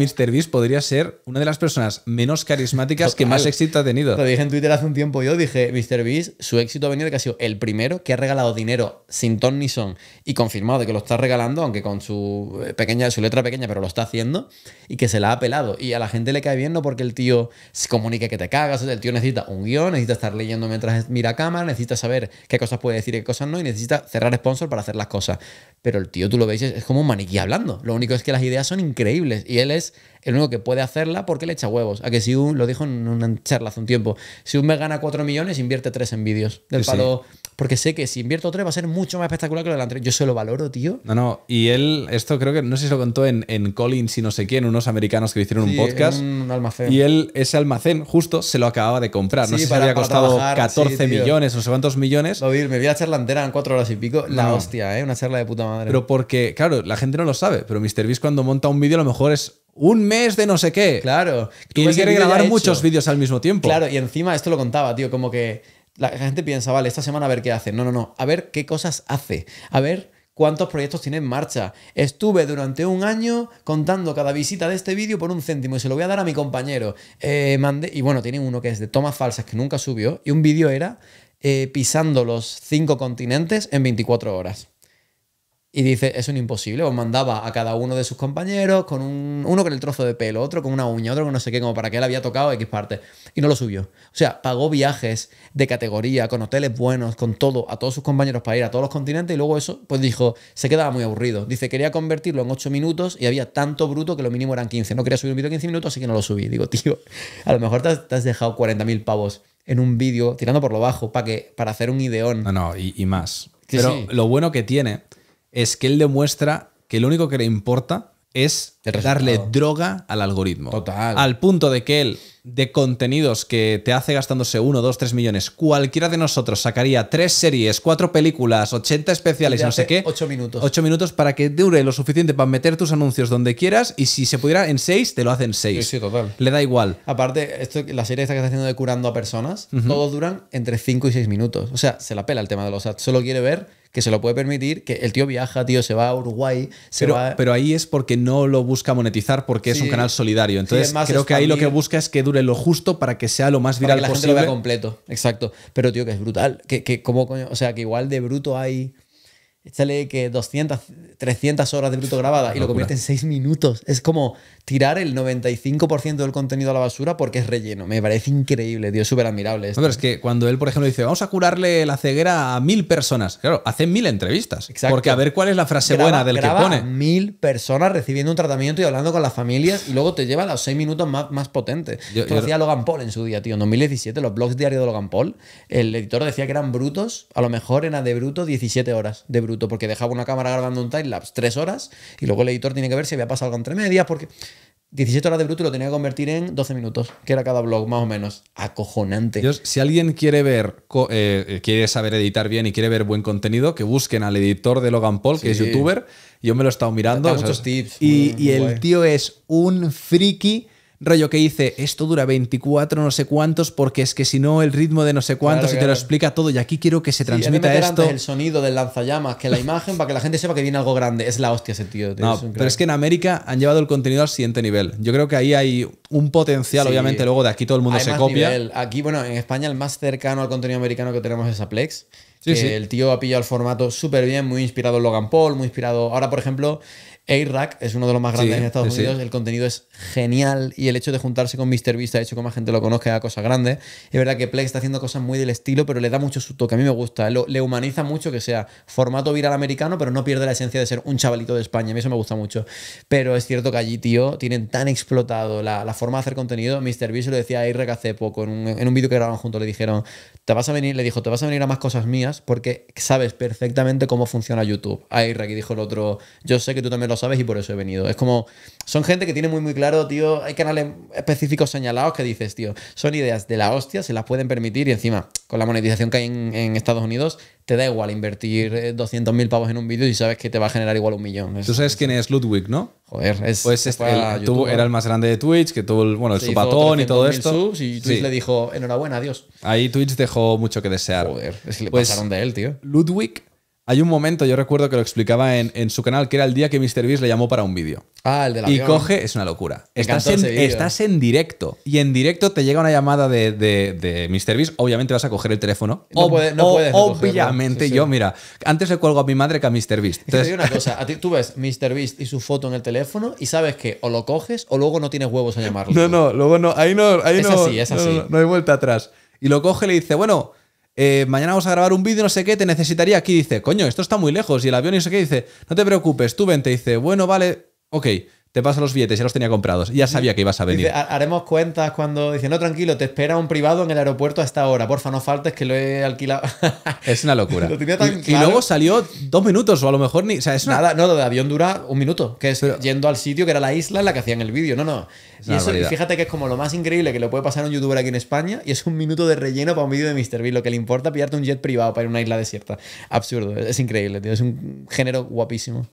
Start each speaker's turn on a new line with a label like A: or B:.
A: Mr. Beast podría ser una de las personas menos carismáticas que más éxito ha tenido. Lo
B: dije en Twitter hace un tiempo yo, dije, Mr. Beast, su éxito ha venido de que ha sido el primero que ha regalado dinero sin ton ni son y confirmado de que lo está regalando, aunque con su, eh, pequeña, su letra pequeña, pero lo está haciendo y que se la ha pelado. Y a la gente le cae bien no porque el tío se comunique que te cagas, el tío necesita un guión, necesita estar leyendo mientras mira cámara, necesita saber qué cosas puede decir y qué cosas no y necesita cerrar sponsor para hacer las cosas. Pero el tío, tú lo veis, es como un maniquí hablando. Lo único es que las ideas son increíbles y él es el único que puede hacerla porque le echa huevos. A que si un, lo dijo en una charla hace un tiempo, si un me gana 4 millones, invierte 3 en vídeos. Del palo, porque sé que si invierto otro va a ser mucho más espectacular que lo delantero. Yo se lo valoro, tío.
A: No, no, y él, esto creo que, no sé si se lo contó en, en Collins y no sé quién, unos americanos que hicieron un podcast. un almacén. Y él, ese almacén, justo, se lo acababa de comprar. no sé si había costado 14 millones, no sé cuántos millones. Lo me vi la charla entera en cuatro horas y pico. La hostia, ¿eh? Una charla de puta madre. Pero porque, claro, la gente no lo sabe, pero MrBeast cuando monta un vídeo a lo mejor es un mes de no
B: sé qué. Claro. y quiere grabar muchos vídeos al mismo tiempo. Claro, y encima esto lo contaba, tío, como que la gente piensa, vale, esta semana a ver qué hace. No, no, no. A ver qué cosas hace. A ver cuántos proyectos tiene en marcha. Estuve durante un año contando cada visita de este vídeo por un céntimo y se lo voy a dar a mi compañero. Eh, mande Y bueno, tiene uno que es de tomas falsas que nunca subió y un vídeo era eh, pisando los cinco continentes en 24 horas. Y dice, es un imposible. os mandaba a cada uno de sus compañeros con un, uno con el trozo de pelo, otro con una uña, otro con no sé qué, como para qué él había tocado X parte. Y no lo subió. O sea, pagó viajes de categoría, con hoteles buenos, con todo, a todos sus compañeros para ir a todos los continentes. Y luego eso, pues dijo, se quedaba muy aburrido. Dice, quería convertirlo en 8 minutos y había tanto bruto que lo mínimo eran 15. No quería subir un vídeo de 15 minutos, así que no lo subí. Digo, tío, a lo mejor te has, dejado 40.000 pavos en un vídeo tirando por lo bajo para, que, para hacer un ideón. No, no, y, más. Pero lo bueno que tiene
A: es que él demuestra que lo único que le importa es darle droga al algoritmo.
B: Total. Al
A: punto de que él, de contenidos que te hace gastándose 1, 2, 3 millones, cualquiera de nosotros sacaría tres series, cuatro películas, 80 especiales, no sé qué.
B: 8 minutos. 8
A: minutos para que dure lo suficiente para meter tus anuncios donde quieras y si se pudiera en seis, te lo hacen seis. Sí,
B: sí, total. Le da igual. Aparte, esto, la serie esta que está haciendo de curando a personas, todos duran entre 5 y 6 minutos. O sea, se la pela el tema de los ads. Solo quiere ver que se lo puede permitir, que el tío viaja, tío, se va a Uruguay. pero, pero ahí es porque no lo busca monetizar porque es un canal solidario. Entonces creo que ahí lo que busca es que dure lo justo para que sea lo más viral para que la posible. completo, exacto. Pero tío, que es brutal. Que, o sea, que igual de bruto hay échale que 200, 300 horas de bruto grabada y lo convierte en 6 minutos. Es como tirar el 95% del contenido a la basura porque es relleno. Me parece increíble, tío, súper admirable. No, pero es que cuando él,
A: por ejemplo, dice, vamos a
B: curarle la ceguera a mil personas, claro, hace mil entrevistas. Porque a ver cuál es
A: la frase buena del que pone.
B: Mil personas recibiendo un tratamiento y hablando con las familias y luego te lleva a los 6 minutos más, más potentes. Yo, decía Logan Paul en su día, tío. En 2017, los blogs diarios de Logan Paul, el editor decía que eran brutos, a lo mejor era de bruto 17 horas de bruto bruto porque dejaba una cámara grabando un timelapse tres horas y luego el editor tiene que ver si había pasado algo entre medias porque 17 horas de bruto lo tenía que convertir en 12 minutos, que era cada blog, más o menos. Acojonante. si alguien quiere
A: ver, eh, eh, quiere saber editar bien y quiere ver buen contenido, que busquen al editor de Logan Paul, que es youtuber. Yo me lo he estado mirando. Y, el tío es un friki rollo que dice, esto dura 24 no sé cuántos, porque es que si no el ritmo de no sé cuántos y te lo explica todo, y aquí quiero que se transmita esto. el
B: sonido del lanzallamas, que la imagen, para que la gente sepa que viene algo grande. Es la hostia ese tío. pero es que
A: en América han llevado el contenido al siguiente nivel. Yo creo que ahí hay un potencial, obviamente, luego de aquí todo el mundo se copia.
B: Aquí, bueno, en España el más cercano al contenido americano que tenemos es Aplex. El tío ha pillado el formato súper bien, muy inspirado en Logan Paul, muy inspirado. Ahora, por ejemplo, a es uno de los más grandes en Estados Unidos. El contenido es genial y el hecho de juntarse con MrBeast ha hecho que más gente lo conozca a cosas grandes. Es verdad que Play está haciendo cosas muy del estilo, pero le da mucho su toque. A mí me gusta. le humaniza mucho que sea formato viral americano, pero no pierde la esencia de ser un chavalito de España. A mí eso me gusta mucho. Pero es cierto que allí, tío, tienen tan explotado la, forma de hacer contenido. MrBeast lo decía a a hace poco. En un, vídeo que grabaron juntos le dijeron, te vas a venir, le dijo, te vas a venir a más cosas mías porque sabes perfectamente cómo funciona YouTube. A y dijo el otro, yo sé que tú también lo ¿sabes? Y por eso he venido. Es como, son gente que tiene muy, muy claro, tío, hay canales específicos señalados que dices, tío, son ideas de la hostia, se las pueden permitir y encima, con la monetización que hay en, Estados Unidos, te da igual invertir 200.000 eh, pavos en un vídeo y sabes que te va a generar igual un millón. Tú
A: sabes quién es Ludwig, ¿no? Joder, es. Pues este, era el más grande de Twitch, que tuvo el, bueno, el patón y todo esto. y Twitch le
B: dijo, enhorabuena, adiós.
A: Ahí Twitch dejó mucho que desear. Joder, es le pues pasaron de él, tío. Ludwig hay un momento, yo recuerdo que lo explicaba en, su canal, que era el día que Mr. Beast le llamó para un vídeo. Ah, el de la Y coge, es una locura. Estás en, directo y en directo te llega una llamada de, de, de Mr. Beast. Obviamente vas a coger el teléfono. No, puedes. obviamente, yo, mira, antes le cuelgo a mi madre que a Mr. te digo una cosa,
B: tú ves Mr. Beast y su foto en el teléfono y sabes que o lo coges o luego no tienes huevos a llamarlo.
A: No, no, luego no. Ahí no. Ahí así, es así. no hay vuelta atrás. Y lo coge y le dice, bueno eh, mañana vamos a grabar un vídeo, no sé qué, te necesitaría aquí. Dice, coño, esto está muy lejos. Y el avión y no sé qué dice, no te preocupes, tú vente. Dice, bueno, vale, ok te paso los billetes, ya los tenía comprados, ya sabía que ibas a venir.
B: haremos cuentas cuando dice, no, tranquilo, te espera un privado en el aeropuerto a esta hora, porfa, no faltes que lo he alquilado. es una locura. y, luego salió dos minutos o a lo mejor ni... O sea, es Nada, no, de avión dura un minuto, que es yendo al sitio que era la isla en la que hacían el vídeo, no, no. y eso, fíjate que es como lo más increíble que le puede pasar a un youtuber aquí en España y es un minuto de relleno para un vídeo de MrBeast, lo que le importa pillarte un jet privado para ir a una isla desierta. Absurdo, es increíble, tío, es un género guapísimo.